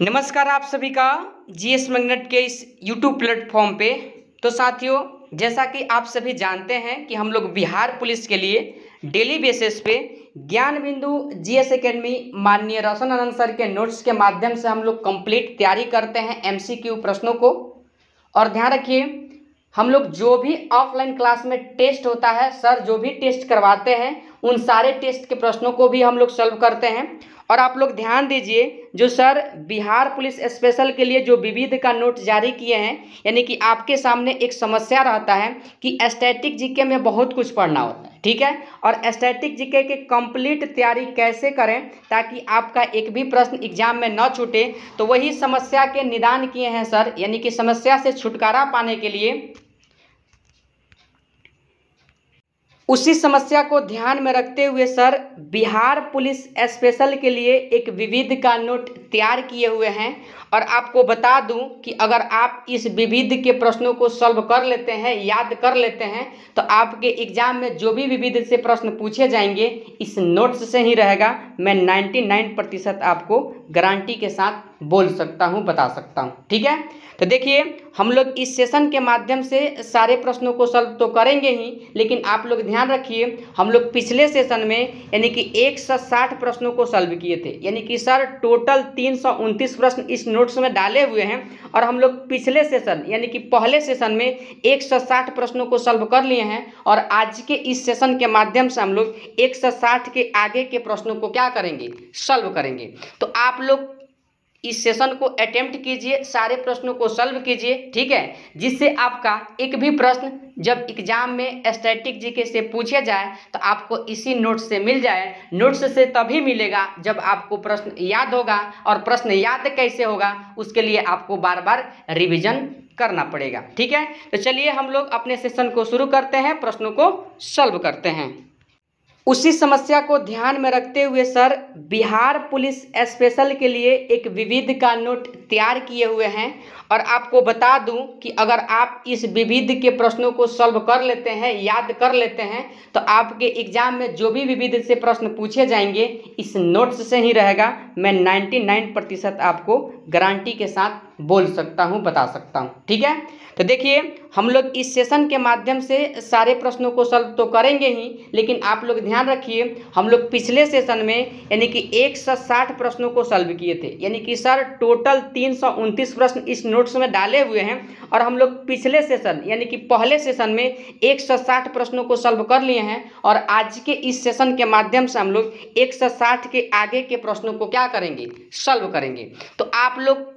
नमस्कार आप सभी का जीएस मैग्नेट के इस यूट्यूब प्लेटफॉर्म पे तो साथियों जैसा कि आप सभी जानते हैं कि हम लोग बिहार पुलिस के लिए डेली बेसिस पे ज्ञान बिंदु एस अकेडमी माननीय रोशन आनंद सर के नोट्स के माध्यम से हम लोग कंप्लीट तैयारी करते हैं एम प्रश्नों को और ध्यान रखिए हम लोग जो भी ऑफलाइन क्लास में टेस्ट होता है सर जो भी टेस्ट करवाते हैं उन सारे टेस्ट के प्रश्नों को भी हम लोग सॉल्व करते हैं और आप लोग ध्यान दीजिए जो सर बिहार पुलिस स्पेशल के लिए जो विविध का नोट जारी किए हैं यानी कि आपके सामने एक समस्या रहता है कि एस्थेटिक जीके में बहुत कुछ पढ़ना होता है ठीक है और एस्थेटिक जीके के कंप्लीट तैयारी कैसे करें ताकि आपका एक भी प्रश्न एग्जाम में न छूटे तो वही समस्या के निदान किए हैं सर यानी कि समस्या से छुटकारा पाने के लिए उसी समस्या को ध्यान में रखते हुए सर बिहार पुलिस स्पेशल के लिए एक विविध का नोट तैयार किए हुए हैं और आपको बता दूं कि अगर आप इस विविध के प्रश्नों को सॉल्व कर लेते हैं याद कर लेते हैं तो आपके एग्जाम में जो भी विविध से प्रश्न पूछे जाएंगे इस नोट्स से ही रहेगा मैं 99 प्रतिशत आपको गारंटी के साथ बोल सकता हूं बता सकता हूं ठीक है तो देखिए हम लोग इस सेशन के माध्यम से सारे प्रश्नों को सॉल्व तो करेंगे ही लेकिन आप लोग ध्यान रखिए हम लोग पिछले सेशन में यानी कि एक प्रश्नों को सॉल्व किए थे यानी कि सर टोटल तीन प्रश्न इस नोट नोट्स में डाले हुए हैं और हम लोग पिछले सेशन यानी कि पहले सेशन में 160 प्रश्नों को सॉल्व कर लिए हैं और आज के इस सेशन के माध्यम से हम लोग 160 के आगे के प्रश्नों को क्या करेंगे सॉल्व करेंगे तो आप लोग इस सेशन को अटेम्प्ट कीजिए सारे प्रश्नों को सॉल्व कीजिए ठीक है जिससे आपका एक भी प्रश्न जब एग्जाम में स्टैटिक जीके से पूछे जाए तो आपको इसी नोट से मिल जाए नोट्स से तभी मिलेगा जब आपको प्रश्न याद होगा और प्रश्न याद कैसे होगा उसके लिए आपको बार बार रिविजन करना पड़ेगा ठीक है तो चलिए हम लोग अपने सेशन को शुरू करते हैं प्रश्नों को सॉल्व करते हैं उसी समस्या को ध्यान में रखते हुए सर बिहार पुलिस स्पेशल के लिए एक विविध का नोट तैयार किए हुए हैं और आपको बता दूं कि अगर आप इस विविध के प्रश्नों को सॉल्व कर लेते हैं याद कर लेते हैं तो आपके एग्जाम में जो भी विविध से प्रश्न पूछे जाएंगे इस नोट्स से ही रहेगा मैं 99 प्रतिशत आपको गारंटी के साथ बोल सकता हूँ बता सकता हूँ ठीक है तो देखिए हम लोग इस सेशन के माध्यम से सारे प्रश्नों को सॉल्व तो करेंगे ही लेकिन आप लोग ध्यान रखिए हम लोग पिछले सेशन में यानी कि एक सौ साठ प्रश्नों को सॉल्व किए थे यानी कि सर टोटल तीन सौ उनतीस प्रश्न इस नोट्स में डाले हुए हैं और हम लोग पिछले सेशन यानी कि पहले सेशन में एक सौ साठ प्रश्नों को सॉल्व कर लिए हैं और आज के इस सेशन के माध्यम से हम लोग एक सौ साठ के आगे के प्रश्नों को क्या करेंगे सॉल्व करेंगे तो आप लोग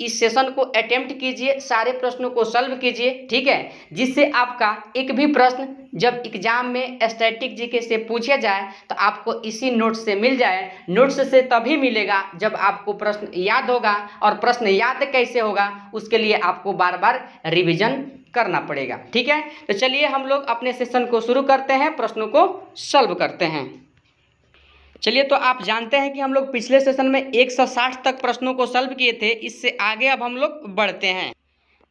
इस सेशन को अटेम्प्ट कीजिए सारे प्रश्नों को सॉल्व कीजिए ठीक है जिससे आपका एक भी प्रश्न जब एग्जाम में स्टैटिक जीके से पूछा जाए तो आपको इसी नोट्स से मिल जाए नोट्स से तभी मिलेगा जब आपको प्रश्न याद होगा और प्रश्न याद कैसे होगा उसके लिए आपको बार बार रिविजन करना पड़ेगा ठीक है तो चलिए हम लोग अपने सेशन को शुरू करते हैं प्रश्नों को सॉल्व करते हैं चलिए तो आप जानते हैं कि हम लोग पिछले सेशन में 160 तक प्रश्नों को सॉल्व किए थे इससे आगे अब हम लोग बढ़ते हैं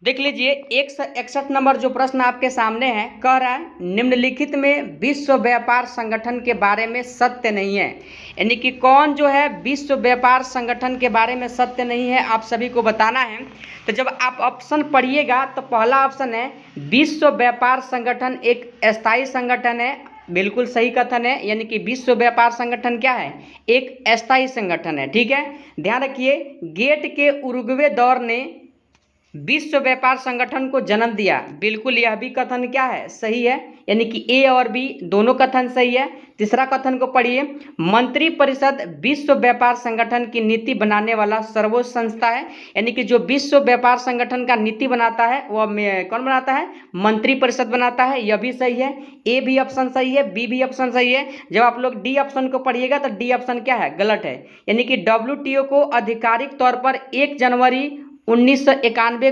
देख लीजिए एक सौ इकसठ नंबर जो प्रश्न आपके सामने है कह रहा है निम्नलिखित में विश्व व्यापार संगठन के बारे में सत्य नहीं है यानी कि कौन जो है विश्व व्यापार संगठन के बारे में सत्य नहीं है आप सभी को बताना है तो जब आप ऑप्शन पढ़िएगा तो पहला ऑप्शन है विश्व व्यापार संगठन एक स्थायी संगठन है बिल्कुल सही कथन है यानी कि विश्व व्यापार संगठन क्या है एक अस्थायी संगठन है ठीक है ध्यान रखिए गेट के उर्गवे दौर ने विश्व व्यापार संगठन को जन्म दिया बिल्कुल यह भी कथन क्या है सही है यानी कि ए और बी दोनों कथन सही है तीसरा कथन को पढ़िए मंत्रिपरिषद विश्व व्यापार संगठन की नीति बनाने वाला सर्वोच्च संस्था है यानी कि जो विश्व व्यापार संगठन का नीति बनाता है वह कौन बनाता है मंत्रिपरिषद बनाता है यह भी सही है ए भी ऑप्शन सही है बी भी ऑप्शन सही है जब आप लोग डी ऑप्शन को पढ़िएगा तो डी ऑप्शन क्या है गलत है यानी कि डब्ल्यू को आधिकारिक तौर पर एक जनवरी उन्नीस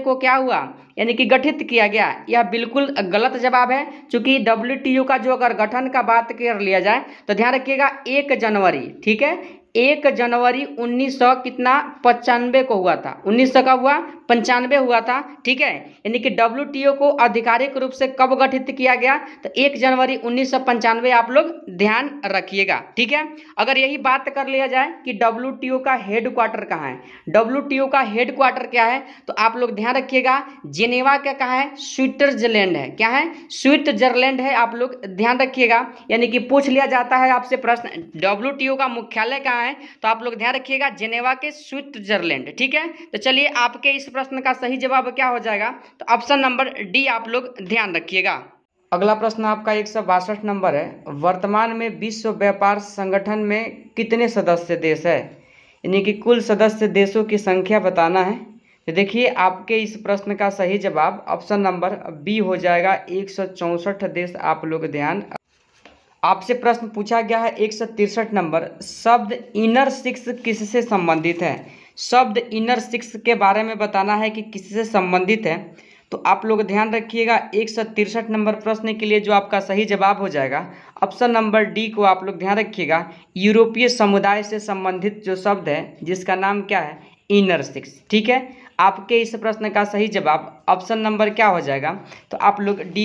को क्या हुआ यानी कि गठित किया गया यह बिल्कुल गलत जवाब है क्योंकि डब्ल्यू का जो अगर गठन का बात कर लिया जाए तो ध्यान रखिएगा एक जनवरी ठीक है एक जनवरी उन्नीस सौ कितना पचानवे को हुआ था उन्नीस सौ का हुआ पंचानवे हुआ था ठीक है यानी कि डब्ल्यू टी ओ को आधिकारिक रूप से कब गठित किया गया तो एक जनवरी उन्नीस सौ पंचानवे आप लोग ध्यान रखिएगा ठीक है अगर यही बात कर लिया जाए कि डब्ल्यू टी ओ का हेड क्वार्टर कहाँ है डब्ल्यू टी ओ का हेड क्वार्टर क्या है तो आप लोग ध्यान रखिएगा जिनेवा क्या कहाँ है स्विट्जरलैंड है क्या है स्विट्जरलैंड है आप लोग ध्यान रखिएगा यानी कि पूछ लिया जाता है आपसे प्रश्न डब्ल्यू टी ओ का मुख्यालय कहाँ है तो आप लोग ध्यान रखिएगा जेनेवा के स्विट्जरलैंड ठीक है तो चलिए आपके इस प्रश्न का सही जवाब क्या हो जाएगा तो ऑप्शन नंबर डी आप लोग ध्यान रखिएगा अगला प्रश्न आपका एक सौ बासठ नंबर है वर्तमान में विश्व व्यापार संगठन में कितने सदस्य देश है यानी कि कुल सदस्य देशों की संख्या बताना है तो देखिए आपके इस प्रश्न का सही जवाब ऑप्शन नंबर बी हो जाएगा एक देश आप लोग ध्यान आपसे प्रश्न पूछा गया है एक नंबर शब्द इनर सिक्स किससे संबंधित है शब्द इनर सिक्स के बारे में बताना है कि किससे संबंधित है तो आप लोग ध्यान रखिएगा एक नंबर प्रश्न के लिए जो आपका सही जवाब हो जाएगा ऑप्शन नंबर डी को आप लोग ध्यान रखिएगा यूरोपीय समुदाय से संबंधित जो शब्द है जिसका नाम क्या है इनर सिक्स ठीक है आपके इस प्रश्न का सही जवाब ऑप्शन नंबर क्या हो जाएगा तो आप लोग डी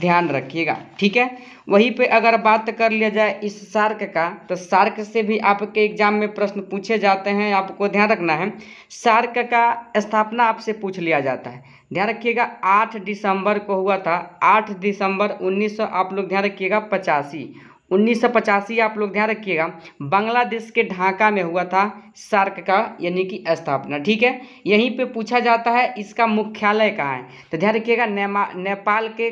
ध्यान रखिएगा ठीक है वहीं पे अगर बात कर लिया जाए इस शार्क का तो शार्क से भी आपके एग्जाम में प्रश्न पूछे जाते हैं आपको ध्यान रखना है शार्क का स्थापना आपसे पूछ लिया जाता है ध्यान रखिएगा आठ दिसंबर को हुआ था आठ दिसंबर उन्नीस आप लोग ध्यान रखिएगा पचासी उन्नीस आप लोग ध्यान रखिएगा बांग्लादेश के ढाका में हुआ था सार्क का यानी कि स्थापना ठीक है यहीं पे पूछा जाता है इसका मुख्यालय कहाँ है तो ध्यान रखिएगा नेपाल के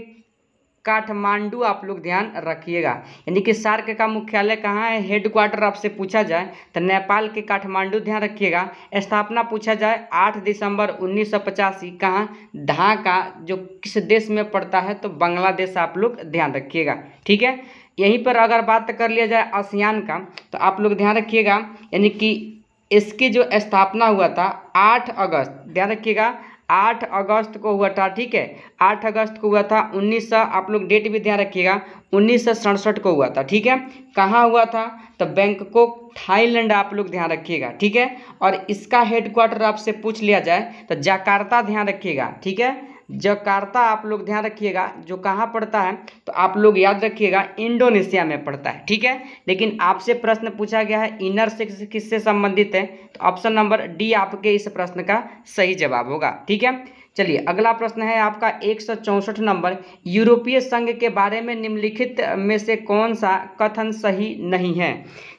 काठमांडू आप लोग ध्यान रखिएगा यानी कि सार्क का मुख्यालय कहाँ है हेडक्वार्टर आपसे पूछा जाए तो नेपाल के काठमांडू ध्यान रखिएगा स्थापना पूछा जाए 8 दिसंबर उन्नीस सौ पचासी कहाँ ढाका जो किस देश में पड़ता है तो बांग्लादेश आप लोग ध्यान रखिएगा ठीक है यहीं पर अगर बात कर लिया जाए आसियान का तो आप लोग ध्यान रखिएगा यानी कि इसकी जो स्थापना हुआ था आठ अगस्त ध्यान रखिएगा आठ अगस्त को हुआ था ठीक है आठ अगस्त को हुआ था सौ आप लोग डेट भी ध्यान रखिएगा उन्नीस को हुआ था ठीक है कहाँ हुआ था तो बैंकॉक थाईलैंड आप लोग ध्यान रखिएगा ठीक है और इसका हेडक्वार्टर आपसे पूछ लिया जाए तो जाकार्ता ध्यान रखिएगा ठीक है जकार्ता आप लोग ध्यान रखिएगा जो कहाँ पड़ता है तो आप लोग याद रखिएगा इंडोनेशिया में पड़ता है ठीक है लेकिन आपसे प्रश्न पूछा गया है इनर सेक्स किससे संबंधित है तो ऑप्शन नंबर डी आपके इस प्रश्न का सही जवाब होगा ठीक है चलिए अगला प्रश्न है आपका एक नंबर यूरोपीय संघ के बारे में निम्नलिखित में से कौन सा कथन सही नहीं है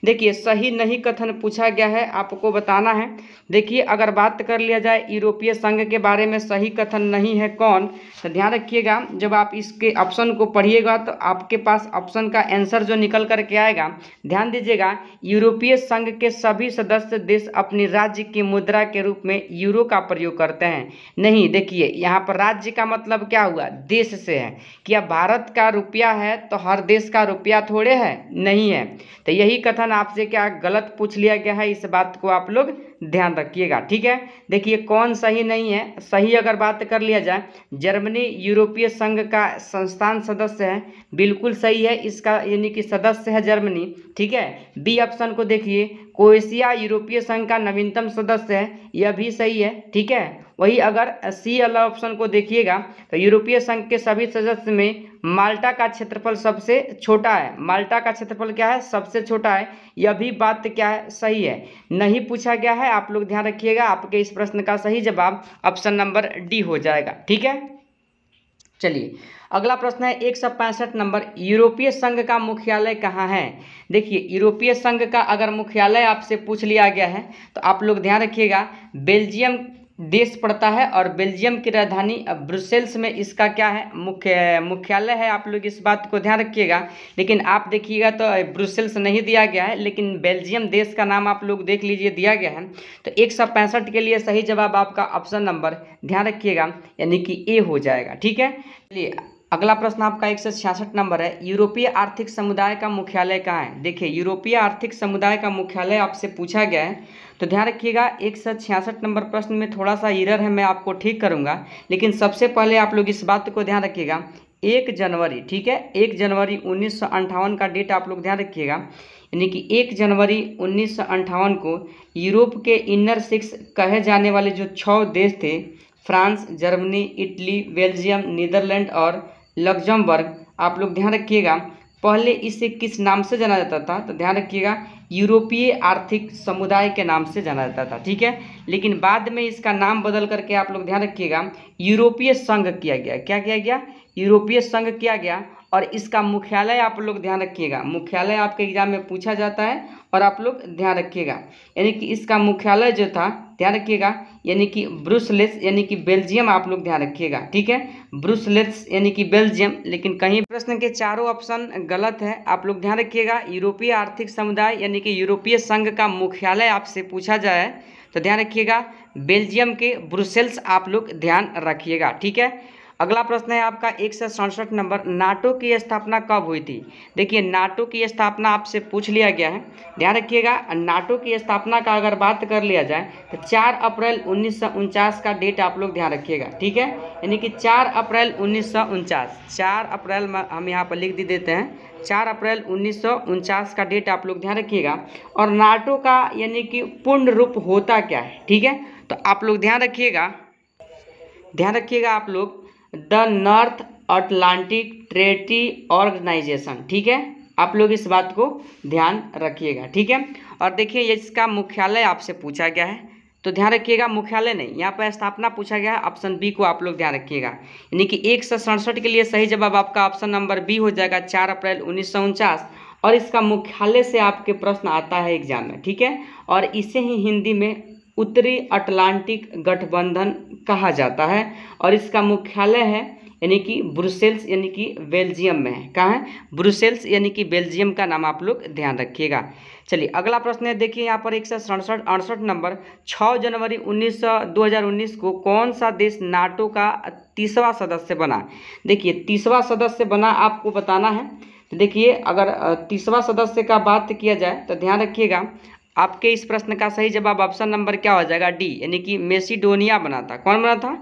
देखिए सही नहीं कथन पूछा गया है आपको बताना है देखिए अगर बात कर लिया जाए यूरोपीय संघ के बारे में सही कथन नहीं है कौन तो ध्यान रखिएगा जब आप इसके ऑप्शन को पढ़िएगा तो आपके पास ऑप्शन का आंसर जो निकल करके आएगा ध्यान दीजिएगा यूरोपीय संघ के सभी सदस्य देश अपनी राज्य की मुद्रा के रूप में यूरो का प्रयोग करते हैं नहीं देखिए देखिए यहाँ पर राज्य का मतलब क्या हुआ देश से है कि अब भारत का रुपया है तो हर देश का रुपया थोड़े है नहीं है तो यही कथन आपसे क्या गलत पूछ लिया गया है इस बात को आप लोग ध्यान रखिएगा ठीक है देखिए कौन सही नहीं है सही अगर बात कर लिया जाए जर्मनी यूरोपीय संघ का संस्थान सदस्य है बिल्कुल सही है इसका यानी कि सदस्य है जर्मनी ठीक है बी ऑप्शन को देखिए कोशिया यूरोपीय संघ का नवीनतम सदस्य है यह भी सही है ठीक है वही अगर सी अला ऑप्शन को देखिएगा तो यूरोपीय संघ के सभी सदस्य में माल्टा का क्षेत्रफल सबसे छोटा है माल्टा का क्षेत्रफल क्या है सबसे छोटा है यह भी बात क्या है सही है नहीं पूछा गया है आप लोग ध्यान रखिएगा आपके इस प्रश्न का सही जवाब ऑप्शन नंबर डी हो जाएगा ठीक है चलिए अगला प्रश्न है एक सौ पैंसठ नंबर यूरोपीय संघ का मुख्यालय कहाँ है देखिए यूरोपीय संघ का अगर मुख्यालय आपसे पूछ लिया गया है तो आप लोग ध्यान रखिएगा बेल्जियम देश पड़ता है और बेल्जियम की राजधानी ब्रुसेल्स में इसका क्या है मुख्य मुख्यालय है आप लोग इस बात को ध्यान रखिएगा लेकिन आप देखिएगा तो ब्रुसेल्स नहीं दिया गया है लेकिन बेल्जियम देश का नाम आप लोग देख लीजिए दिया गया है तो एक के लिए सही जवाब आपका ऑप्शन नंबर ध्यान रखिएगा यानी कि ए हो जाएगा ठीक है चलिए अगला प्रश्न आपका एक सौ छियासठ नंबर है यूरोपीय आर्थिक समुदाय का मुख्यालय कहाँ है देखिए यूरोपीय आर्थिक समुदाय का मुख्यालय आपसे पूछा गया है तो ध्यान रखिएगा एक सौ छियासठ नंबर प्रश्न में थोड़ा सा इरर है मैं आपको ठीक करूँगा लेकिन सबसे पहले आप लोग इस बात को ध्यान रखिएगा एक जनवरी ठीक है एक जनवरी उन्नीस का डेट आप लोग ध्यान रखिएगा यानी कि एक जनवरी उन्नीस को यूरोप के इनर सिक्स कहे जाने वाले जो छः देश थे France Germany Italy Belgium Netherland और लग्जमबर्ग आप लोग ध्यान रखिएगा पहले इसे किस नाम से जाना जाता था तो ध्यान रखिएगा यूरोपीय आर्थिक समुदाय के नाम से जाना जाता था ठीक है लेकिन बाद में इसका नाम बदल करके आप लोग ध्यान रखिएगा यूरोपीय संघ किया गया क्या किया गया यूरोपीय संघ किया गया और इसका मुख्यालय आप लोग ध्यान रखिएगा मुख्यालय आपके एग्जाम में पूछा जाता है और आप लोग ध्यान रखिएगा यानी कि इसका मुख्यालय जो था ध्यान रखिएगा यानी कि ब्रुसलेस यानी कि बेल्जियम आप लोग ध्यान रखिएगा ठीक है ब्रुसलेस यानी कि बेल्जियम लेकिन कहीं प्रश्न के चारों ऑप्शन गलत है आप लोग ध्यान रखिएगा यूरोपीय आर्थिक समुदाय यानी कि यूरोपीय संघ का मुख्यालय आपसे पूछा जाए तो ध्यान रखिएगा बेल्जियम के ब्रुसेल्स आप लोग ध्यान रखिएगा ठीक है अगला प्रश्न है आपका एक सौ सड़सठ नंबर नाटो की स्थापना कब हुई थी देखिए नाटो की स्थापना आपसे पूछ लिया गया है ध्यान रखिएगा नाटो की स्थापना का अगर बात कर लिया जाए तो चार अप्रैल उन्नीस का डेट आप लोग ध्यान रखिएगा ठीक है यानी कि चार अप्रैल उन्नीस चार अप्रैल हम यहाँ पर लिख दी देते हैं चार अप्रैल उन्नीस का डेट आप लोग ध्यान रखिएगा और नाटो का यानी कि पूर्ण रूप होता क्या है ठीक है तो आप लोग ध्यान रखिएगा ध्यान रखिएगा आप लोग the North Atlantic Treaty Organization ठीक है आप लोग इस बात को ध्यान रखिएगा ठीक है और देखिए ये इसका मुख्यालय आपसे पूछा गया है तो ध्यान रखिएगा मुख्यालय नहीं यहाँ पर स्थापना पूछा गया है ऑप्शन बी को आप लोग ध्यान रखिएगा यानी कि एक सौ सड़सठ के लिए सही जवाब आपका ऑप्शन नंबर बी हो जाएगा चार अप्रैल उन्नीस और इसका मुख्यालय से आपके प्रश्न आता है एग्जाम में ठीक है और इसे ही हिंदी में उत्तरी अटलांटिक गठबंधन कहा जाता है और इसका मुख्यालय है यानी कि ब्रुसेल्स यानी कि बेल्जियम में है कहाँ है ब्रुसेल्स यानी कि बेल्जियम का नाम आप लोग ध्यान रखिएगा चलिए अगला प्रश्न है देखिए यहाँ पर एक सौ सड़सठ अड़सठ नंबर 6 जनवरी 19 2019 को कौन सा देश नाटो का तीसवा सदस्य बना देखिए तीसवा सदस्य बना आपको बताना है तो देखिए अगर तीसवा सदस्य का बात किया जाए तो ध्यान रखिएगा आपके इस प्रश्न का सही जवाब ऑप्शन नंबर क्या हो जाएगा डी यानी कि मेसिडोनिया बना था कौन बना था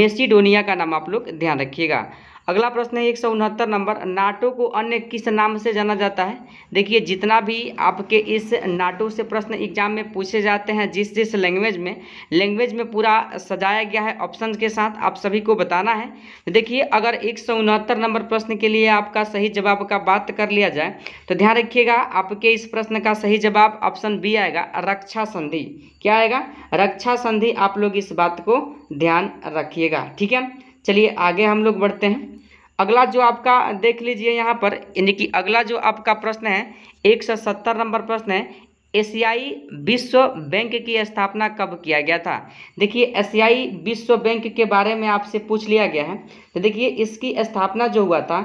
मेसिडोनिया का नाम आप लोग ध्यान रखिएगा अगला प्रश्न है एक सौ उनहत्तर नंबर नाटो को अन्य किस नाम से जाना जाता है देखिए जितना भी आपके इस नाटो से प्रश्न एग्जाम में पूछे जाते हैं जिस जिस लैंग्वेज में लैंग्वेज में पूरा सजाया गया है ऑप्शन के साथ आप सभी को बताना है देखिए अगर एक सौ उनहत्तर नंबर प्रश्न के लिए आपका सही जवाब का बात कर लिया जाए तो ध्यान रखिएगा आपके इस प्रश्न का सही जवाब ऑप्शन बी आएगा रक्षा संधि क्या आएगा रक्षा संधि आप लोग इस बात को ध्यान रखिएगा ठीक है चलिए आगे हम लोग बढ़ते हैं अगला जो आपका देख लीजिए यहाँ पर यानी कि अगला जो आपका प्रश्न है एक सौ सत्तर नंबर प्रश्न है एशियाई विश्व बैंक की स्थापना कब किया गया था देखिए एशियाई विश्व बैंक के बारे में आपसे पूछ लिया गया है तो देखिए इसकी स्थापना जो हुआ था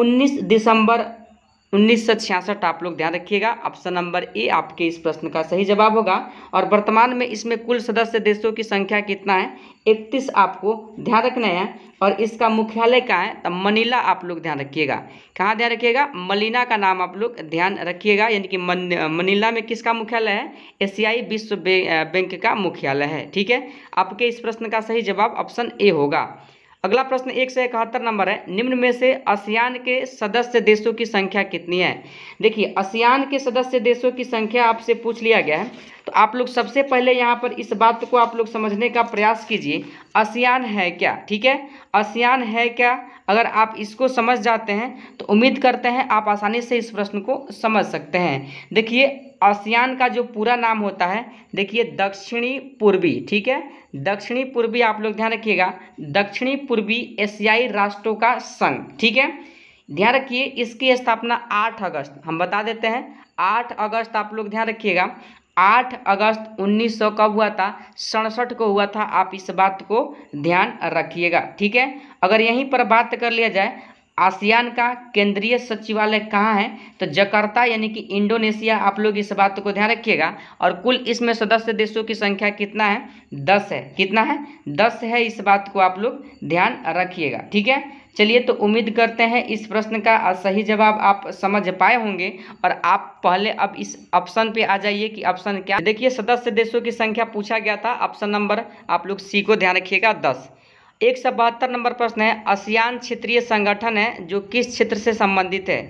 19 दिसंबर उन्नीस आप लोग ध्यान रखिएगा ऑप्शन नंबर ए आपके इस प्रश्न का सही जवाब होगा और वर्तमान में इसमें कुल सदस्य देशों की संख्या कितना है इकतीस आपको ध्यान रखना है और इसका मुख्यालय कहाँ है तो मनीला आप लोग ध्यान रखिएगा कहाँ ध्यान रखिएगा मलीना का नाम आप लोग ध्यान रखिएगा यानी कि मन, मनीला में किसका मुख्यालय है एशियाई विश्व बैंक का मुख्यालय है ठीक है आपके इस प्रश्न का सही जवाब ऑप्शन ए होगा अगला प्रश्न एक सौ इकहत्तर नंबर है निम्न में से आसियान के सदस्य देशों की संख्या कितनी है देखिए आसियान के सदस्य देशों की संख्या आपसे पूछ लिया गया है तो आप लोग सबसे पहले यहाँ पर इस बात को आप लोग समझने का प्रयास कीजिए आसियान है क्या ठीक है आसियान है क्या अगर आप इसको समझ जाते हैं तो उम्मीद करते हैं आप आसानी से इस प्रश्न को समझ सकते हैं देखिए आसियान का जो पूरा नाम होता है देखिए दक्षिणी पूर्वी ठीक है दक्षिणी पूर्वी आप लोग ध्यान रखिएगा दक्षिणी पूर्वी एशियाई राष्ट्रों का संघ ठीक है ध्यान रखिए इसकी स्थापना 8 अगस्त हम बता देते हैं 8 अगस्त आप लोग ध्यान रखिएगा 8 अगस्त 1900 कब हुआ था सड़सठ को हुआ था आप इस बात को ध्यान रखिएगा ठीक है अगर यहीं पर बात कर लिया जाए आसियान का केंद्रीय सचिवालय कहाँ है तो जकार्ता यानी कि इंडोनेशिया आप लोग इस बात को ध्यान रखिएगा और कुल इसमें सदस्य देशों की संख्या कितना है दस है कितना है दस है इस बात को आप लोग ध्यान रखिएगा ठीक है चलिए तो उम्मीद करते हैं इस प्रश्न का सही जवाब आप समझ पाए होंगे और आप पहले अब इस ऑप्शन पे आ जाइए कि ऑप्शन क्या देखिए सदस्य देशों की संख्या पूछा गया था ऑप्शन नंबर आप लोग सी को ध्यान रखिएगा दस एक सौ बहत्तर नंबर प्रश्न है आसियान क्षेत्रीय संगठन है जो किस क्षेत्र से संबंधित है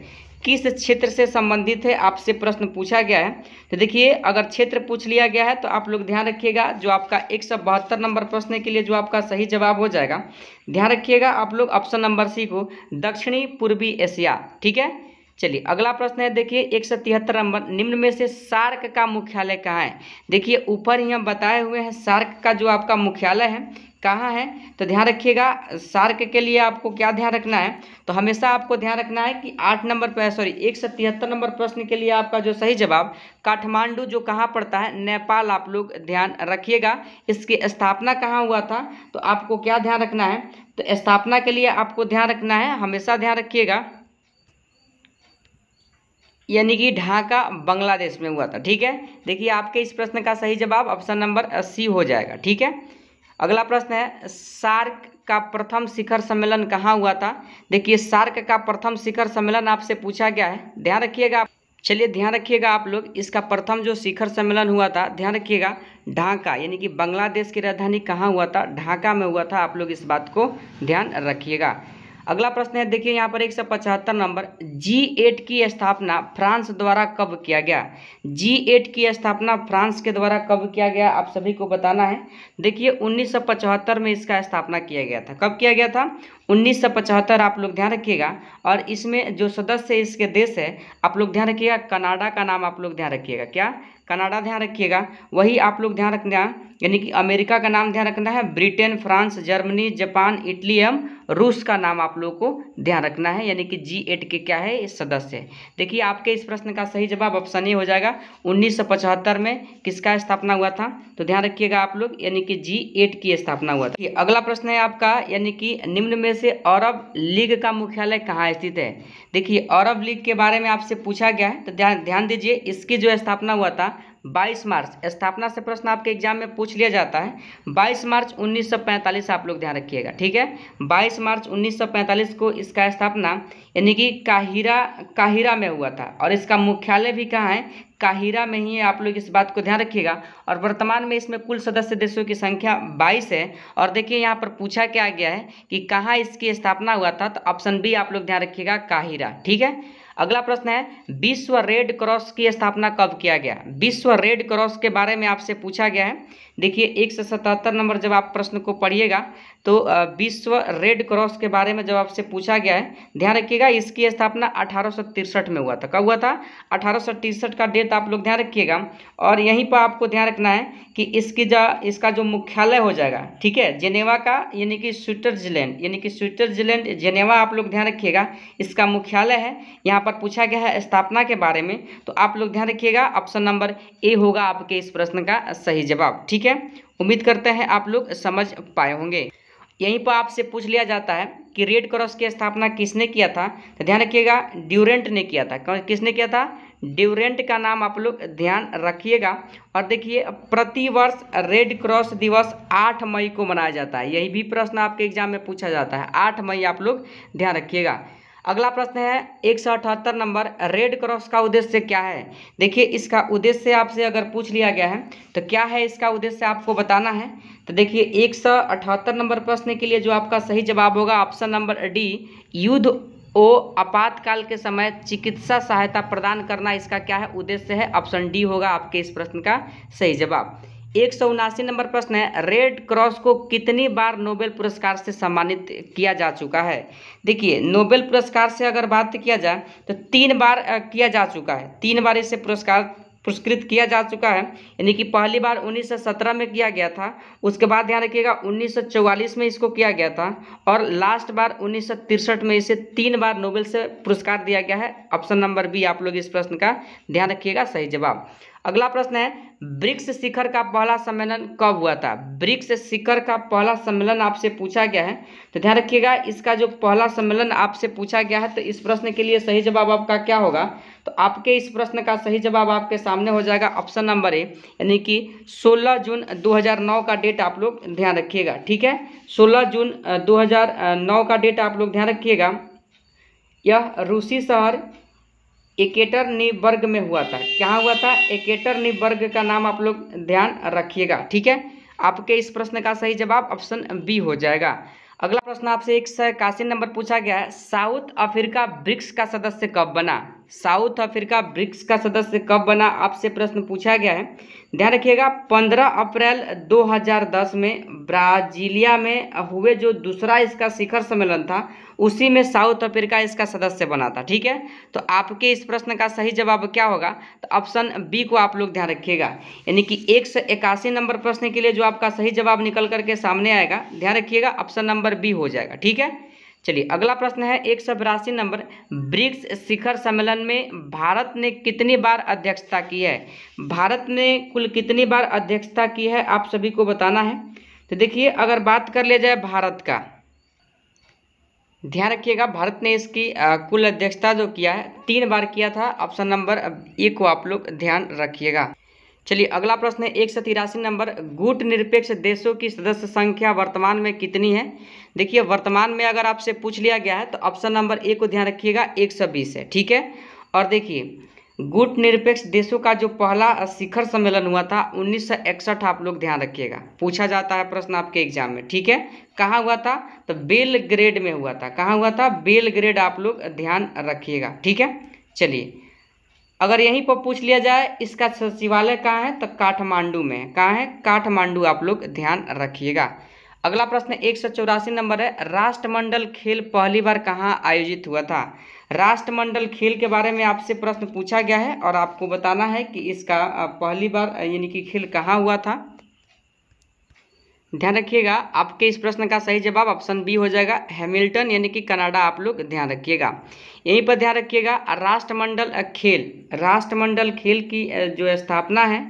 किस क्षेत्र से संबंधित है आपसे प्रश्न पूछा गया है तो देखिए अगर क्षेत्र पूछ लिया गया है तो आप लोग ध्यान रखिएगा जो आपका एक सौ बहत्तर नंबर प्रश्न के लिए जो आपका सही जवाब हो जाएगा ध्यान रखिएगा आप लोग ऑप्शन नंबर सी को दक्षिणी पूर्वी एशिया ठीक है चलिए अगला प्रश्न है देखिए एक सौ तिहत्तर नंबर निम्न में से सार्क का मुख्यालय कहाँ है देखिए ऊपर ही हम बताए हुए हैं सार्क का जो आपका मुख्यालय है कहाँ है तो ध्यान रखिएगा सार्क के लिए आपको क्या ध्यान रखना है तो हमेशा आपको ध्यान रखना है कि आठ नंबर पर सॉरी एक सौ तिहत्तर नंबर प्रश्न के लिए आपका जो सही जवाब काठमांडू जो कहाँ पड़ता है नेपाल आप लोग ध्यान रखिएगा इसकी स्थापना कहाँ हुआ था तो आपको क्या ध्यान रखना है तो स्थापना के लिए आपको ध्यान रखना है हमेशा ध्यान रखिएगा यानी कि ढाका बांग्लादेश में हुआ था ठीक है देखिए आपके इस प्रश्न का सही जवाब ऑप्शन नंबर सी हो जाएगा ठीक है अगला प्रश्न है सार्क का प्रथम शिखर सम्मेलन कहाँ हुआ था देखिए सार्क का प्रथम शिखर सम्मेलन आपसे पूछा गया है ध्यान रखिएगा चलिए ध्यान रखिएगा आप लोग इसका प्रथम जो शिखर सम्मेलन हुआ था ध्यान रखिएगा ढाका यानी कि बांग्लादेश की राजधानी कहाँ हुआ था ढाका में हुआ था आप लोग इस बात को ध्यान रखिएगा अगला प्रश्न है देखिए यहाँ पर एक सौ पचहत्तर नंबर जी एट की स्थापना फ्रांस द्वारा कब किया गया जी एट की स्थापना फ्रांस के द्वारा कब किया गया आप सभी को बताना है देखिए उन्नीस सौ पचहत्तर में इसका स्थापना किया गया था कब किया गया था उन्नीस सौ पचहत्तर आप लोग ध्यान रखिएगा और इसमें जो सदस्य इसके देश है आप लोग ध्यान रखिएगा कनाडा का नाम आप लोग ध्यान रखिएगा क्या कनाडा ध्यान रखिएगा वही आप लोग ध्यान रखना यानी कि अमेरिका का नाम ध्यान रखना है Britain France Germany Japan Italy एवं रूस का नाम आप लोगों को ध्यान रखना है यानी कि जी एट के क्या है सदस्य है देखिए आपके इस प्रश्न का सही जवाब ऑप्शन ए हो जाएगा 1975 में किसका स्थापना हुआ था तो ध्यान रखिएगा आप लोग यानी कि जी एट की स्थापना हुआ था अगला प्रश्न है आपका यानी कि निम्न में से अरब लीग का मुख्यालय कहाँ स्थित है देखिए अरब लीग के बारे में आपसे पूछा गया है तो ध्यान ध्यान दीजिए इसकी जो स्थापना हुआ था बाईस मार्च स्थापना से प्रश्न आपके एग्जाम में पूछ लिया जाता है बाईस मार्च उन्नीस आप लोग ध्यान रखिएगा ठीक है बाईस मार्च उन्नीस को इसका स्थापना यानी कि काहिरा काहिरा में हुआ था और इसका मुख्यालय भी कहाँ है काहिरा में ही है आप लोग इस बात को ध्यान रखिएगा और वर्तमान में इसमें कुल सदस्य देशों की संख्या 22 है और देखिए यहाँ पर पूछा क्या गया है कि कहाँ इसकी स्थापना हुआ था तो ऑप्शन बी आप लोग ध्यान रखिएगा काहिरा ठीक है अगला प्रश्न है विश्व रेड क्रॉस की स्थापना कब किया गया विश्व रेड क्रॉस के बारे में आपसे पूछा गया है देखिए एक सौ सतहत्तर नंबर जब आप प्रश्न को पढ़िएगा तो विश्व रेड क्रॉस के बारे में जब आपसे पूछा गया है ध्यान रखिएगा इसकी स्थापना अठारह में हुआ था कब हुआ था अठारह का डेट आप लोग ध्यान रखिएगा और यहीं पर आपको ध्यान रखना है कि इसकी जो इसका जो मुख्यालय हो जाएगा ठीक है जेनेवा का यानी कि स्विट्जरलैंड यानी कि स्विट्जरलैंड जेनेवा आप लोग ध्यान रखिएगा इसका मुख्यालय है यहाँ यहाँ पर पूछा गया है स्थापना के बारे में तो आप लोग ध्यान रखिएगा ऑप्शन नंबर ए होगा आपके इस प्रश्न का सही जवाब ठीक है उम्मीद करते हैं आप लोग समझ पाए होंगे यहीं पर आपसे पूछ लिया जाता है कि रेड क्रॉस की स्थापना किसने किया था तो ध्यान रखिएगा ड्यूरेंट ने किया था किसने किया था ड्यूरेंट का नाम आप लोग ध्यान रखिएगा और देखिए प्रतिवर्ष रेड क्रॉस दिवस 8 मई को मनाया जाता है यही भी प्रश्न आपके एग्जाम में पूछा जाता है 8 मई आप लोग ध्यान रखिएगा अगला प्रश्न है एक सौ अठहत्तर नंबर रेड क्रॉस का उद्देश्य क्या है देखिए इसका उद्देश्य आपसे अगर पूछ लिया गया है तो क्या है इसका उद्देश्य आपको बताना है तो देखिए एक सौ अठहत्तर नंबर प्रश्न के लिए जो आपका सही जवाब होगा ऑप्शन नंबर डी युद्ध ओ आपातकाल के समय चिकित्सा सहायता प्रदान करना इसका क्या है उद्देश्य है ऑप्शन डी होगा आपके इस प्रश्न का सही जवाब एक सौ उनासी नंबर प्रश्न है रेड क्रॉस को कितनी बार नोबेल पुरस्कार से सम्मानित किया जा चुका है देखिए नोबेल पुरस्कार से अगर बात किया जाए तो तीन बार किया जा चुका है तीन बार इसे पुरस्कार पुरस्कृत किया जा चुका है यानी कि पहली बार 1917 में किया गया था उसके बाद ध्यान रखिएगा 1944 में इसको किया गया था और लास्ट बार उन्नीस में इसे तीन बार नोबेल से पुरस्कार दिया गया है ऑप्शन नंबर बी आप लोग इस प्रश्न का ध्यान रखिएगा सही जवाब अगला प्रश्न है ब्रिक्स शिखर का पहला सम्मेलन कब हुआ था ब्रिक्स शिखर का पहला सम्मेलन आपसे पूछा गया है तो ध्यान रखिएगा इसका जो पहला सम्मेलन आपसे पूछा गया है तो इस प्रश्न के लिए सही जवाब आपका क्या होगा तो आपके इस प्रश्न का सही जवाब आपके सामने हो जाएगा ऑप्शन नंबर ए यानी कि 16 जून 2009 का डेट आप लोग ध्यान रखिएगा ठीक है सोलह जून दो का डेट आप लोग ध्यान रखिएगा यह रूसी शहर एकेटर निवर्ग में हुआ था क्या हुआ था एकेटर निवर्ग का नाम आप लोग ध्यान रखिएगा ठीक है आपके इस प्रश्न का सही जवाब ऑप्शन बी हो जाएगा अगला प्रश्न आपसे एक इक्यासी नंबर पूछा गया है साउथ अफ्रीका ब्रिक्स का सदस्य कब बना साउथ अफ्रीका ब्रिक्स का सदस्य कब बना आपसे प्रश्न पूछा गया है ध्यान रखिएगा 15 अप्रैल 2010 में ब्राजीलिया में हुए जो दूसरा इसका शिखर सम्मेलन था उसी में साउथ अफ्रीका इसका सदस्य बना था ठीक है तो आपके इस प्रश्न का सही जवाब क्या होगा तो ऑप्शन बी को आप लोग ध्यान रखिएगा यानी कि एक सौ इक्यासी नंबर प्रश्न के लिए जो आपका सही जवाब निकल करके सामने आएगा ध्यान रखिएगा ऑप्शन नंबर बी हो जाएगा ठीक है चलिए अगला प्रश्न है एक सौ बिरासी नंबर ब्रिक्स शिखर सम्मेलन में भारत ने कितनी बार अध्यक्षता की है भारत ने कुल कितनी बार अध्यक्षता की है आप सभी को बताना है तो देखिए अगर बात कर लिया जाए भारत का ध्यान रखिएगा भारत ने इसकी कुल अध्यक्षता जो किया है तीन बार किया था ऑप्शन नंबर ए को आप लोग ध्यान रखिएगा चलिए अगला प्रश्न है एक सौ तिरासी नंबर गुट निरपेक्ष देशों की सदस्य संख्या वर्तमान में कितनी है देखिए वर्तमान में अगर आपसे पूछ लिया गया है तो ऑप्शन नंबर ए को ध्यान रखिएगा एक सौ बीस है ठीक है और देखिए गुट निरपेक्ष देशों का जो पहला शिखर सम्मेलन हुआ था उन्नीस आप लोग ध्यान रखिएगा पूछा जाता है प्रश्न आपके एग्जाम में ठीक है कहाँ हुआ था तो ग्रेड में हुआ था कहाँ हुआ था ग्रेड आप लोग ध्यान रखिएगा ठीक है चलिए अगर यहीं पर पूछ लिया जाए इसका सचिवालय कहाँ है तो काठमांडू में कहाँ है काठमांडू आप लोग ध्यान रखिएगा अगला प्रश्न एक सौ चौरासी नंबर है राष्ट्रमंडल खेल पहली बार कहाँ आयोजित हुआ था राष्ट्रमंडल खेल के बारे में आपसे प्रश्न पूछा गया है और आपको बताना है कि इसका पहली बार यानी कि खेल कहाँ हुआ था ध्यान रखिएगा आपके इस प्रश्न का सही जवाब ऑप्शन बी हो जाएगा हैमिल्टन यानी कि कनाडा आप लोग ध्यान रखिएगा यहीं पर ध्यान रखिएगा राष्ट्रमंडल खेल राष्ट्रमंडल खेल की जो स्थापना है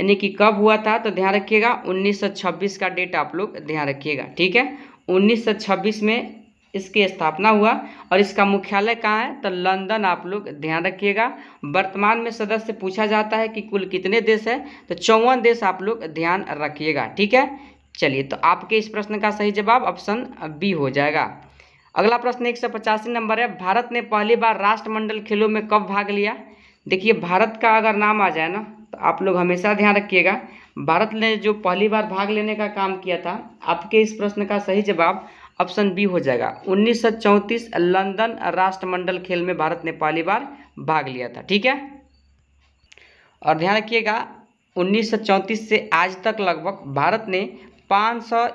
यानी कि कब हुआ था तो ध्यान रखिएगा 1926 का डेट आप लोग ध्यान रखिएगा ठीक है 1926 में इसकी स्थापना हुआ और इसका मुख्यालय कहाँ है तो लंदन आप लोग ध्यान रखिएगा वर्तमान में सदस्य पूछा जाता है कि कुल कितने देश है तो चौवन देश आप लोग ध्यान रखिएगा ठीक है चलिए तो आपके इस प्रश्न का सही जवाब ऑप्शन बी हो जाएगा अगला प्रश्न एक सौ पचासी नंबर है भारत ने पहली बार राष्ट्रमंडल खेलों में कब भाग लिया देखिए भारत का अगर नाम आ जाए ना तो आप लोग हमेशा ध्यान रखिएगा भारत ने जो पहली बार भाग लेने का काम किया था आपके इस प्रश्न का सही जवाब ऑप्शन बी हो जाएगा 1934 लंदन राष्ट्रमंडल खेल में भारत ने पहली बार भाग लिया था ठीक है और ध्यान रखिएगा 1934 से आज तक लगभग भारत ने पाँच सौ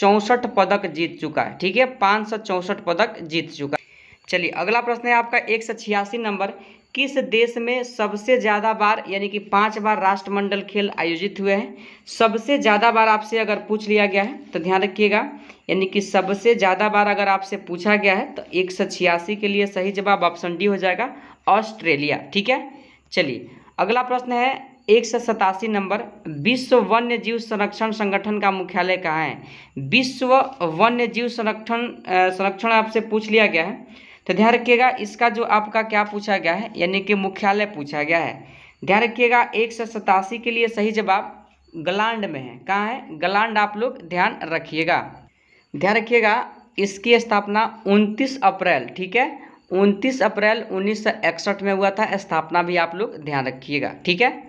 चौंसठ पदक जीत चुका है ठीक है पाँच सौ चौंसठ पदक जीत चुका है चलिए अगला प्रश्न है आपका एक सौ छियासी नंबर किस देश में सबसे ज़्यादा बार यानी कि पांच बार राष्ट्रमंडल खेल आयोजित हुए हैं सबसे ज़्यादा बार आपसे अगर पूछ लिया गया है तो ध्यान रखिएगा यानी कि सबसे ज़्यादा बार अगर आपसे पूछा गया है तो एक सौ छियासी के लिए सही जवाब ऑप्शन डी हो जाएगा ऑस्ट्रेलिया ठीक है चलिए अगला प्रश्न है एक सौ सतासी नंबर विश्व वन्य जीव संरक्षण संगठन का मुख्यालय कहाँ है विश्व वन्य जीव संरक्षण संरक्षण आपसे पूछ लिया गया है तो ध्यान रखिएगा इसका जो आपका क्या पूछा गया है यानी कि मुख्यालय पूछा गया है ध्यान रखिएगा एक सौ सतासी के लिए सही जवाब ग्लांड में है कहाँ है ग्लांड आप लोग ध्यान रखिएगा ध्यान रखिएगा इसकी स्थापना 29 अप्रैल ठीक है 29 अप्रैल इकसठ में हुआ था स्थापना भी आप लोग ध्यान रखिएगा ठीक है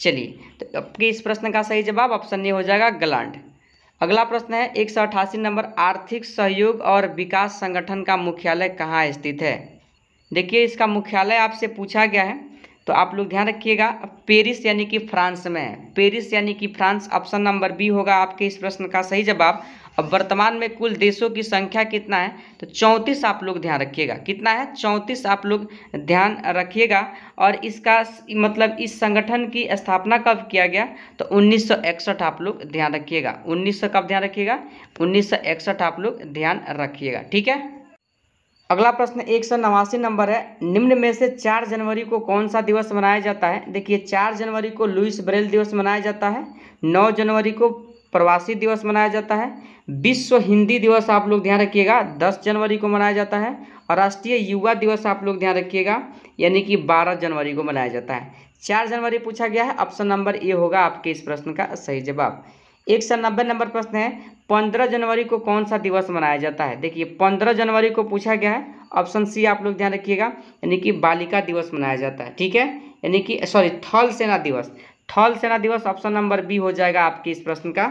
चलिए तो आपके इस प्रश्न का सही जवाब ऑप्शन ए हो जाएगा ग्लांड अगला प्रश्न है एक सौ अठासी नंबर आर्थिक सहयोग और विकास संगठन का मुख्यालय कहाँ स्थित है देखिए इसका मुख्यालय आपसे पूछा गया है तो आप लोग ध्यान रखिएगा पेरिस यानी कि फ्रांस में है पेरिस यानी कि फ्रांस ऑप्शन नंबर बी होगा आपके इस प्रश्न का सही जवाब अब वर्तमान में कुल देशों की संख्या कितना है तो चौंतीस आप लोग ध्यान रखिएगा कितना है चौंतीस आप लोग ध्यान रखिएगा और इसका मतलब इस संगठन की स्थापना कब किया गया तो उन्नीस आप लोग ध्यान रखिएगा उन्नीस कब ध्यान रखिएगा उन्नीस आप लोग ध्यान रखिएगा ठीक है अगला प्रश्न एक सौ नवासी नंबर है निम्न में से चार जनवरी को कौन सा दिवस मनाया जाता है देखिए चार जनवरी को लुइस ब्रेल दिवस मनाया जाता है नौ जनवरी को प्रवासी दिवस मनाया जाता है विश्व हिंदी दिवस आप लोग ध्यान रखिएगा 10 जनवरी को मनाया जाता है और राष्ट्रीय युवा दिवस आप लोग ध्यान रखिएगा यानी कि 12 जनवरी को मनाया जाता है 4 जनवरी पूछा गया है ऑप्शन नंबर ए होगा आपके इस प्रश्न का सही जवाब एक सौ नब्बे नंबर प्रश्न है पंद्रह जनवरी को कौन सा दिवस मनाया जाता है देखिए पंद्रह जनवरी को पूछा गया है ऑप्शन सी आप लोग ध्यान रखिएगा यानी कि बालिका दिवस मनाया जाता है ठीक है यानी कि सॉरी थल सेना दिवस थल सेना दिवस ऑप्शन नंबर बी हो जाएगा आपके इस प्रश्न का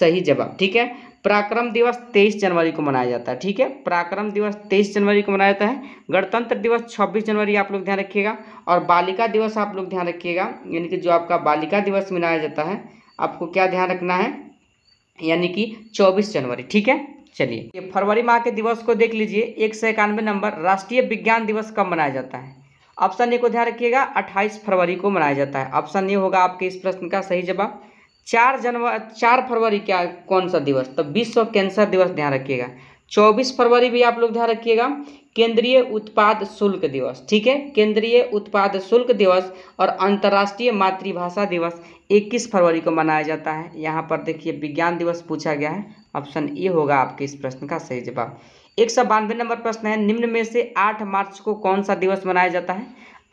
सही जवाब ठीक है पराक्रम दिवस तेईस जनवरी को मनाया जाता है ठीक है पराक्रम दिवस तेईस जनवरी को मनाया जाता है गणतंत्र दिवस छब्बीस जनवरी आप लोग ध्यान रखिएगा और बालिका दिवस आप लोग ध्यान रखिएगा यानी कि जो आपका बालिका दिवस मनाया जाता है आपको क्या ध्यान रखना है यानी कि चौबीस जनवरी ठीक है चलिए फरवरी माह के दिवस को देख लीजिए एक सौ इक्यानवे नंबर राष्ट्रीय विज्ञान दिवस कब मनाया जाता है ऑप्शन ए को ध्यान रखिएगा 28 फरवरी को मनाया जाता है ऑप्शन ए होगा आपके इस प्रश्न का सही जवाब चार जनवरी चार फरवरी क्या कौन सा दिवस तो विश्व कैंसर दिवस ध्यान रखिएगा चौबीस फरवरी भी आप लोग ध्यान रखिएगा केंद्रीय उत्पाद शुल्क दिवस ठीक है केंद्रीय उत्पाद शुल्क दिवस और अंतर्राष्ट्रीय मातृभाषा दिवस 21 फरवरी को मनाया जाता है यहाँ पर देखिए विज्ञान दिवस पूछा गया है ऑप्शन ए होगा आपके इस प्रश्न का सही जवाब एक सौ बानवे नंबर प्रश्न है निम्न में से आठ मार्च को कौन सा दिवस मनाया जाता है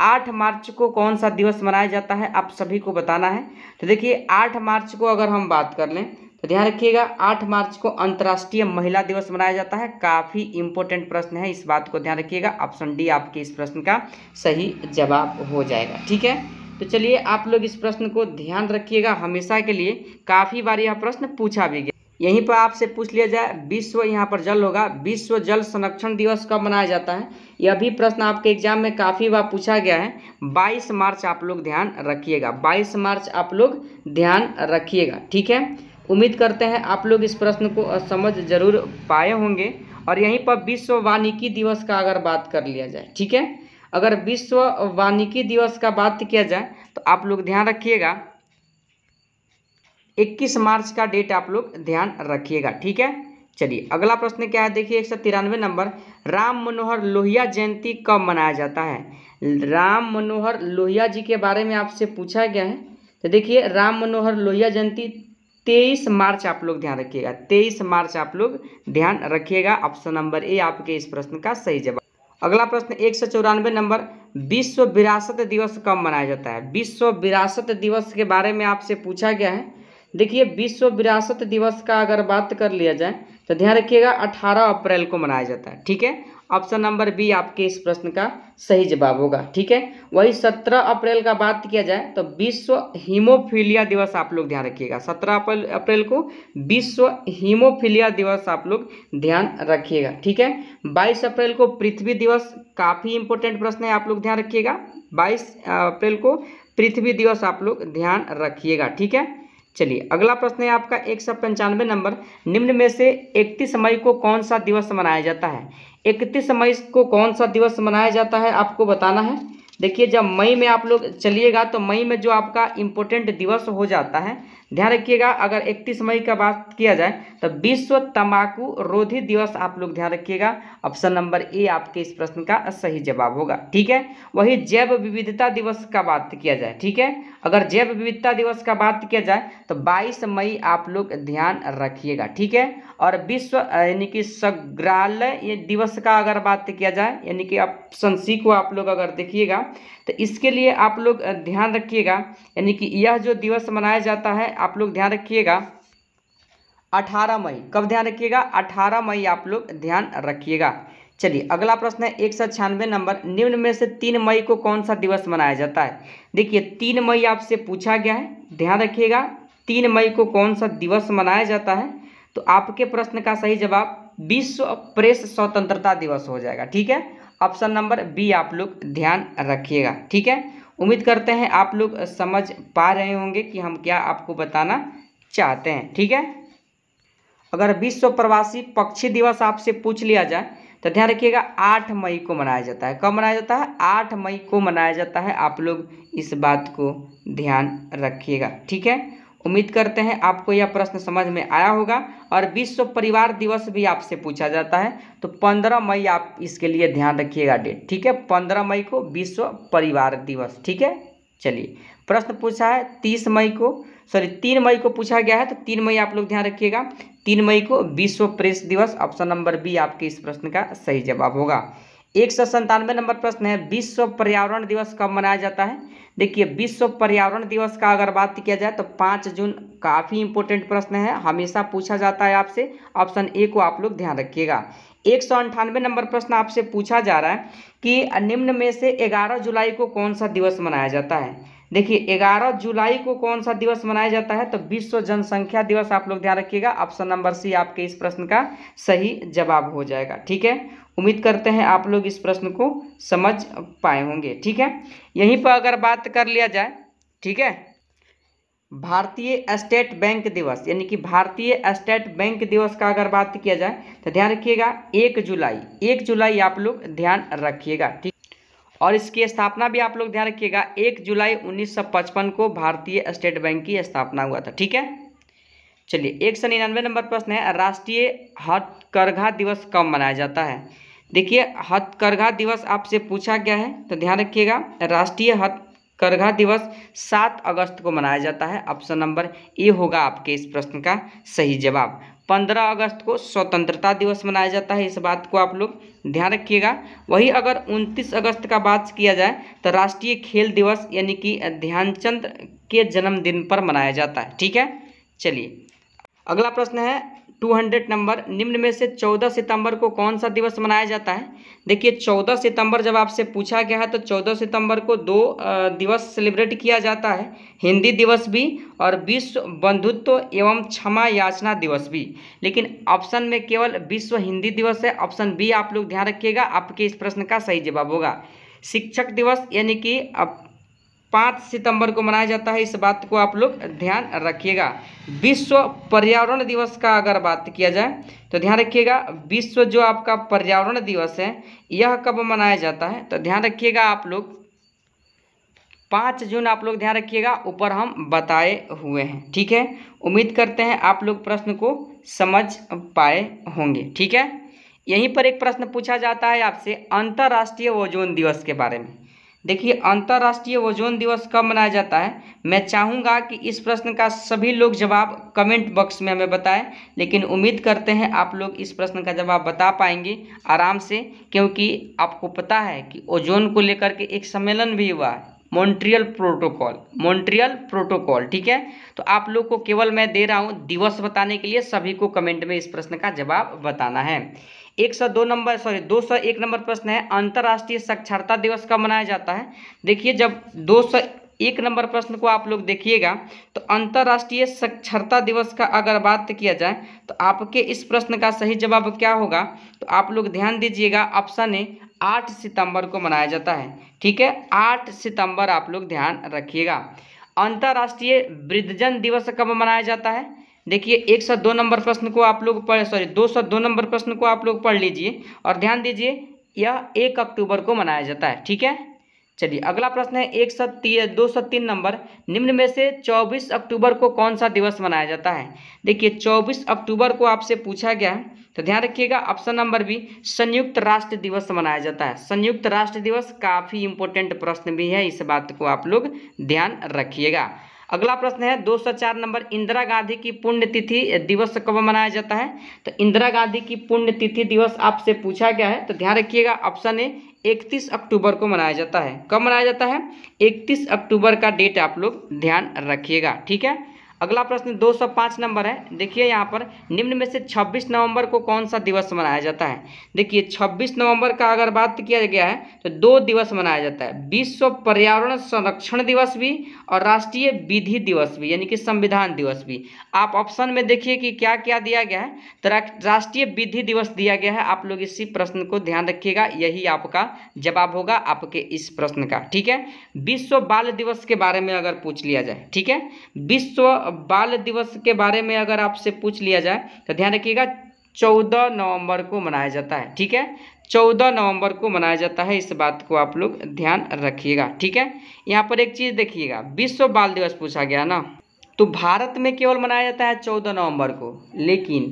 आठ मार्च को कौन सा दिवस मनाया जाता है आप सभी को बताना है तो देखिए आठ मार्च को अगर हम बात कर लें तो ध्यान रखिएगा आठ मार्च को अंतर्राष्ट्रीय महिला दिवस मनाया जाता है काफ़ी इंपॉर्टेंट प्रश्न है इस बात को ध्यान रखिएगा ऑप्शन डी आपके इस प्रश्न का सही जवाब हो जाएगा ठीक है तो चलिए आप लोग इस प्रश्न को ध्यान रखिएगा हमेशा के लिए काफ़ी बार यह प्रश्न पूछा भी गया यहीं पर आपसे पूछ लिया जाए विश्व यहाँ पर जल होगा विश्व जल संरक्षण दिवस कब मनाया जाता है यह भी प्रश्न आपके एग्जाम में काफ़ी बार पूछा गया है 22 मार्च आप लोग ध्यान रखिएगा 22 मार्च आप लोग ध्यान रखिएगा ठीक है उम्मीद करते हैं आप लोग इस प्रश्न को समझ जरूर पाए होंगे और यहीं पर विश्व वानिकी दिवस का अगर बात कर लिया जाए ठीक है अगर विश्व वानिकी दिवस का बात किया जाए तो आप लोग ध्यान रखिएगा 21 मार्च का डेट आप लोग ध्यान रखिएगा ठीक है चलिए अगला प्रश्न क्या है देखिए एक नंबर राम मनोहर लोहिया जयंती कब मनाया जाता है राम मनोहर लोहिया जी के बारे में आपसे पूछा गया है तो देखिए राम मनोहर लोहिया जयंती तेईस मार्च आप लोग ध्यान रखिएगा तेईस मार्च आप लोग ध्यान रखिएगा ऑप्शन नंबर ए आपके इस प्रश्न का सही जवाब अगला प्रश्न एक सौ चौरानवे नंबर विश्व विरासत दिवस कब मनाया जाता है विश्व विरासत दिवस के बारे में आपसे पूछा गया है देखिए विश्व विरासत दिवस का अगर बात कर लिया जाए तो ध्यान रखिएगा 18 अप्रैल को मनाया जाता है ठीक है ऑप्शन नंबर बी आपके इस प्रश्न का सही जवाब होगा ठीक है वही 17 अप्रैल का बात किया जाए तो विश्व हीमोफीलिया दिवस आप लोग ध्यान रखिएगा 17 अप्रैल अप्रैल को विश्व हीमोफीलिया दिवस आप लोग ध्यान रखिएगा ठीक है बाईस अप्रैल को पृथ्वी दिवस काफ़ी इंपॉर्टेंट प्रश्न है आप लोग ध्यान रखिएगा बाईस अप्रैल को पृथ्वी दिवस आप लोग ध्यान रखिएगा ठीक है चलिए अगला प्रश्न है आपका एक सौ पंचानवे नंबर निम्न में से इकतीस मई को कौन सा दिवस मनाया जाता है इकतीस मई को कौन सा दिवस मनाया जाता है आपको बताना है देखिए जब मई में आप लोग चलिएगा तो मई में जो आपका इम्पोर्टेंट दिवस हो जाता है ध्यान रखिएगा अगर 31 मई का बात किया जाए तो विश्व तंबाकू रोधी दिवस आप लोग ध्यान रखिएगा ऑप्शन नंबर ए आपके इस प्रश्न का सही जवाब होगा ठीक है वही जैव विविधता दिवस का बात किया जाए ठीक है अगर जैव विविधता दिवस का बात किया जाए तो 22 मई आप लोग ध्यान रखिएगा ठीक है और विश्व यानी कि संग्रहालय दिवस का अगर बात किया जाए यानी कि ऑप्शन सी को आप लोग अगर देखिएगा तो इसके लिए आप लोग ध्यान रखिएगा यानी कि यह जो दिवस मनाया जाता है आप लोग ध्यान रखिएगा 18 मई कब ध्यान रखिएगा 18 मई आप लोग ध्यान रखिएगा चलिए अगला प्रश्न है एक सौ छियानवे नंबर निम्न में से तीन मई को कौन सा दिवस मनाया जाता है देखिए तीन मई आपसे पूछा गया है ध्यान रखिएगा तीन मई को कौन सा दिवस मनाया जाता है तो आपके प्रश्न का सही जवाब विश्व प्रेस स्वतंत्रता दिवस हो जाएगा ठीक है ऑप्शन नंबर बी आप लोग ध्यान रखिएगा ठीक है उम्मीद करते हैं आप लोग समझ पा रहे होंगे कि हम क्या आपको बताना चाहते हैं ठीक है अगर विश्व प्रवासी पक्षी दिवस आपसे पूछ लिया जाए तो ध्यान रखिएगा आठ मई को मनाया जाता है कब मनाया जाता है आठ मई को मनाया जाता है आप लोग इस बात को ध्यान रखिएगा ठीक है उम्मीद करते हैं आपको यह प्रश्न समझ में आया होगा और विश्व परिवार दिवस भी आपसे पूछा जाता है तो 15 मई आप इसके लिए ध्यान रखिएगा डेट ठीक है 15 मई को विश्व परिवार दिवस ठीक है चलिए प्रश्न पूछा है 30 मई को सॉरी तीन मई को पूछा गया है तो तीन मई आप लोग ध्यान रखिएगा तीन मई को विश्व प्रेस दिवस ऑप्शन नंबर बी आपके इस प्रश्न का सही जवाब होगा एक सौ संतानवे नंबर प्रश्न है विश्व पर्यावरण दिवस कब मनाया जाता है देखिए विश्व पर्यावरण दिवस का अगर बात किया जाए तो पाँच जून काफ़ी इंपॉर्टेंट प्रश्न है हमेशा पूछा जाता है आपसे ऑप्शन ए को आप लोग ध्यान रखिएगा एक सौ अंठानवे नंबर प्रश्न आपसे पूछा जा रहा है कि निम्न में से ग्यारह जुलाई को कौन सा दिवस मनाया जाता है देखिए 11 जुलाई को कौन सा दिवस मनाया जाता है तो विश्व जनसंख्या दिवस आप लोग ध्यान रखिएगा ऑप्शन नंबर सी आपके इस प्रश्न का सही जवाब हो जाएगा ठीक है उम्मीद करते हैं आप लोग इस प्रश्न को समझ पाए होंगे ठीक है यहीं पर अगर बात कर लिया जाए ठीक है भारतीय स्टेट बैंक दिवस यानी कि भारतीय स्टेट बैंक दिवस का अगर बात किया जाए तो ध्यान रखिएगा एक जुलाई एक जुलाई आप लोग ध्यान रखिएगा ठीक और इसकी स्थापना भी आप लोग ध्यान रखिएगा एक जुलाई 1955 को भारतीय स्टेट बैंक की स्थापना हुआ था ठीक है चलिए एक सौ निन्यानवे नंबर प्रश्न है राष्ट्रीय हथकरघा दिवस कब मनाया जाता है देखिए हथकरघा दिवस आपसे पूछा गया है तो ध्यान रखिएगा राष्ट्रीय हथकरघा दिवस सात अगस्त को मनाया जाता है ऑप्शन नंबर ए होगा आपके इस प्रश्न का सही जवाब पंद्रह अगस्त को स्वतंत्रता दिवस मनाया जाता है इस बात को आप लोग ध्यान रखिएगा वही अगर 29 अगस्त का बात किया जाए तो राष्ट्रीय खेल दिवस यानी कि ध्यानचंद के जन्मदिन पर मनाया जाता है ठीक है चलिए अगला प्रश्न है 200 नंबर निम्न में से 14 सितंबर को कौन सा दिवस मनाया जाता है देखिए 14 सितंबर जब आपसे पूछा गया है तो 14 सितंबर को दो दिवस सेलिब्रेट किया जाता है हिंदी दिवस भी और विश्व बंधुत्व एवं क्षमा याचना दिवस भी लेकिन ऑप्शन में केवल विश्व हिंदी दिवस है ऑप्शन बी आप लोग ध्यान रखिएगा आपके इस प्रश्न का सही जवाब होगा शिक्षक दिवस यानी कि पाँच सितंबर को मनाया जाता है इस बात को आप लोग ध्यान रखिएगा विश्व पर्यावरण दिवस का अगर बात किया जाए तो ध्यान रखिएगा विश्व जो आपका पर्यावरण दिवस है यह कब मनाया जाता है तो ध्यान रखिएगा आप लोग पाँच जून आप लोग ध्यान रखिएगा ऊपर हम बताए हुए हैं ठीक है उम्मीद करते हैं आप लोग प्रश्न को समझ पाए होंगे ठीक है यहीं पर एक प्रश्न पूछा जाता है आपसे अंतर्राष्ट्रीय ओजोन दिवस के बारे में देखिए अंतर्राष्ट्रीय ओजोन दिवस कब मनाया जाता है मैं चाहूँगा कि इस प्रश्न का सभी लोग जवाब कमेंट बॉक्स में हमें बताएं लेकिन उम्मीद करते हैं आप लोग इस प्रश्न का जवाब बता पाएंगे आराम से क्योंकि आपको पता है कि ओजोन को लेकर के एक सम्मेलन भी हुआ है मॉन्ट्रियल प्रोटोकॉल मॉन्ट्रियल प्रोटोकॉल ठीक है तो आप लोग को केवल मैं दे रहा हूँ दिवस बताने के लिए सभी को कमेंट में इस प्रश्न का जवाब बताना है एक सौ दो नंबर सॉरी दो सौ एक नंबर प्रश्न है अंतर्राष्ट्रीय साक्षरता दिवस कब मनाया जाता है देखिए जब दो सौ एक नंबर प्रश्न को आप लोग देखिएगा तो अंतर्राष्ट्रीय साक्षरता दिवस का अगर बात किया जाए तो आपके इस प्रश्न का सही जवाब क्या होगा तो आप लोग ध्यान दीजिएगा ऑप्शन ए आठ सितंबर को मनाया जाता है ठीक है आठ सितंबर आप लोग ध्यान रखिएगा अंतर्राष्ट्रीय वृद्धजन दिवस कब मनाया जाता है देखिए एक सौ दो नंबर प्रश्न को आप लोग पढ़ सॉरी दो सौ दो नंबर प्रश्न को आप लोग पढ़ लीजिए और ध्यान दीजिए यह एक अक्टूबर को मनाया जाता है ठीक है चलिए अगला प्रश्न है एक सौ तीन दो सौ तीन नंबर निम्न में से चौबीस अक्टूबर को कौन सा दिवस मनाया जाता है देखिए चौबीस अक्टूबर को आपसे पूछा गया है तो ध्यान रखिएगा ऑप्शन नंबर बी संयुक्त राष्ट्र दिवस मनाया जाता है संयुक्त राष्ट्र दिवस काफ़ी इंपॉर्टेंट प्रश्न भी है इस बात को आप लोग ध्यान रखिएगा अगला प्रश्न है दो सौ चार नंबर इंदिरा गांधी की पुण्यतिथि दिवस कब मनाया जाता है तो इंदिरा गांधी की पुण्यतिथि दिवस आपसे पूछा गया है तो ध्यान रखिएगा ऑप्शन ए 31 अक्टूबर को मनाया जाता है कब मनाया जाता है 31 अक्टूबर का डेट आप लोग ध्यान रखिएगा ठीक है अगला प्रश्न 205 नंबर है देखिए यहाँ पर निम्न में से 26 नवंबर को कौन सा दिवस मनाया जाता है देखिए 26 नवंबर का अगर बात किया गया है तो दो दिवस मनाया जाता है विश्व पर्यावरण संरक्षण दिवस भी और राष्ट्रीय विधि दिवस भी यानी कि संविधान दिवस भी आप ऑप्शन में देखिए कि क्या क्या दिया गया है तो राष्ट्रीय विधि दिवस दिया गया है आप लोग इसी प्रश्न को ध्यान रखिएगा यही आपका जवाब होगा आपके इस प्रश्न का ठीक है विश्व बाल दिवस के बारे में अगर पूछ लिया जाए ठीक है विश्व बाल दिवस के बारे में अगर आपसे पूछ लिया जाए तो ध्यान रखिएगा चौदह नवंबर को मनाया जाता है ठीक है चौदह नवंबर को मनाया जाता है इस बात को आप लोग ध्यान रखिएगा ठीक है यहाँ पर एक चीज़ देखिएगा विश्व बाल दिवस पूछा गया ना तो भारत में केवल मनाया जाता है चौदह नवंबर को लेकिन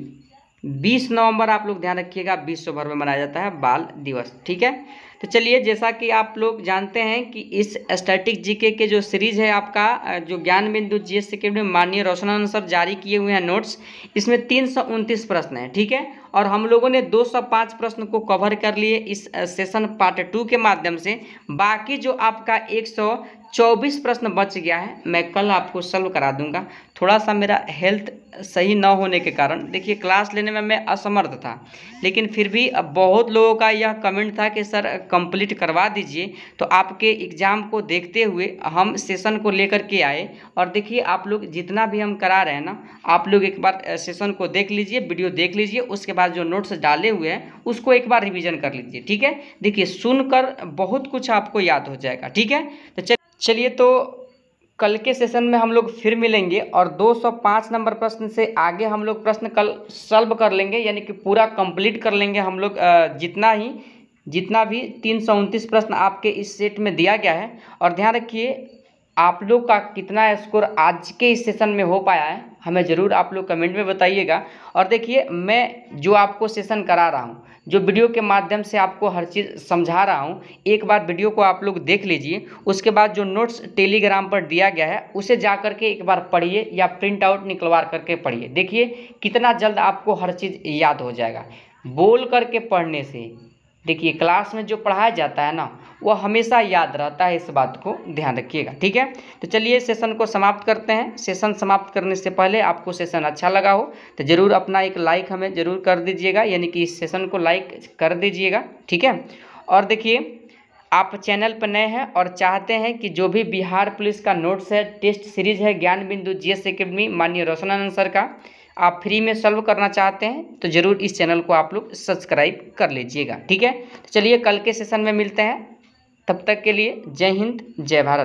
बीस नवंबर आप लोग ध्यान रखिएगा विश्व भर में मनाया जाता है बाल दिवस ठीक है तो चलिए जैसा कि आप लोग जानते हैं कि इस स्टैटिक जीके के जो सीरीज है आपका जो ज्ञान बिंदु जी एस सी के माननीय रोशन सर जारी किए हुए हैं नोट्स इसमें तीन प्रश्न हैं ठीक है और हम लोगों ने 205 प्रश्न को कवर कर लिए इस सेशन पार्ट टू के माध्यम से बाकी जो आपका 124 प्रश्न बच गया है मैं कल आपको सॉल्व करा दूंगा थोड़ा सा मेरा हेल्थ सही न होने के कारण देखिए क्लास लेने में मैं असमर्थ था लेकिन फिर भी बहुत लोगों का यह कमेंट था कि सर कंप्लीट करवा दीजिए तो आपके एग्ज़ाम को देखते हुए हम सेशन को लेकर के आए और देखिए आप लोग जितना भी हम करा रहे हैं ना आप लोग एक बार सेशन को देख लीजिए वीडियो देख लीजिए उसके बाद पास जो नोट्स डाले हुए हैं उसको एक बार रिवीजन कर लीजिए ठीक है देखिए सुनकर बहुत कुछ आपको याद हो जाएगा ठीक है तो चलिए तो कल के सेशन में हम लोग फिर मिलेंगे और 205 नंबर प्रश्न से आगे हम लोग प्रश्न कल सॉल्व कर लेंगे यानी कि पूरा कंप्लीट कर लेंगे हम लोग जितना ही जितना भी तीन प्रश्न आपके इस सेट में दिया गया है और ध्यान रखिए आप लोग का कितना स्कोर आज के इस सेशन में हो पाया है हमें ज़रूर आप लोग कमेंट में बताइएगा और देखिए मैं जो आपको सेशन करा रहा हूँ जो वीडियो के माध्यम से आपको हर चीज़ समझा रहा हूँ एक बार वीडियो को आप लोग देख लीजिए उसके बाद जो नोट्स टेलीग्राम पर दिया गया है उसे जा करके एक बार पढ़िए या प्रिंट आउट निकलवा करके पढ़िए देखिए कितना जल्द आपको हर चीज़ याद हो जाएगा बोल करके पढ़ने से देखिए क्लास में जो पढ़ाया जाता है ना वो हमेशा याद रहता है इस बात को ध्यान रखिएगा ठीक है तो चलिए सेशन को समाप्त करते हैं सेशन समाप्त करने से पहले आपको सेशन अच्छा लगा हो तो ज़रूर अपना एक लाइक हमें ज़रूर कर दीजिएगा यानी कि इस सेशन को लाइक कर दीजिएगा ठीक है और देखिए आप चैनल पर नए हैं और चाहते हैं कि जो भी बिहार पुलिस का नोट्स है टेस्ट सीरीज है ज्ञान बिंदु जी एस माननीय रोशनानंद सर का आप फ्री में सॉल्व करना चाहते हैं तो ज़रूर इस चैनल को आप लोग सब्सक्राइब कर लीजिएगा ठीक है तो चलिए कल के सेशन में मिलते हैं तब तक के लिए जय हिंद जय भारत